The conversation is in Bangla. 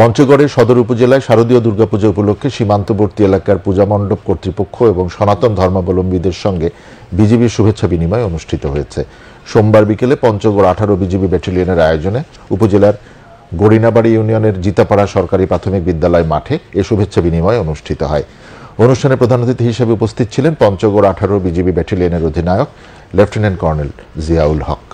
পঞ্চগড়ের সদর উপজেলায় শারদীয় দুর্গাপূজা উপলক্ষে সীমান্তবর্তী এলাকার পূজা মণ্ডপ কর্তৃপক্ষ এবং সনাতন ধর্মাবলম্বীদের সঙ্গে বিজিবির শুভেচ্ছা বিনিময় অনুষ্ঠিত হয়েছে সোমবার বিকেলে পঞ্চগড় আঠারো বিজিবি ব্যাটালিয়নের আয়োজনে উপজেলার গড়িনাবাড়ি ইউনিয়নের জিতাপাড়া সরকারি প্রাথমিক বিদ্যালয় মাঠে এ শুভেচ্ছা বিনিময় অনুষ্ঠিত হয় অনুষ্ঠানে প্রধান অতিথি হিসেবে উপস্থিত ছিলেন পঞ্চগড় আঠারো বিজিবি ব্যাটালিয়নের অধিনায়ক লেফটেন্যান্ট কর্নেল জিয়াউল হক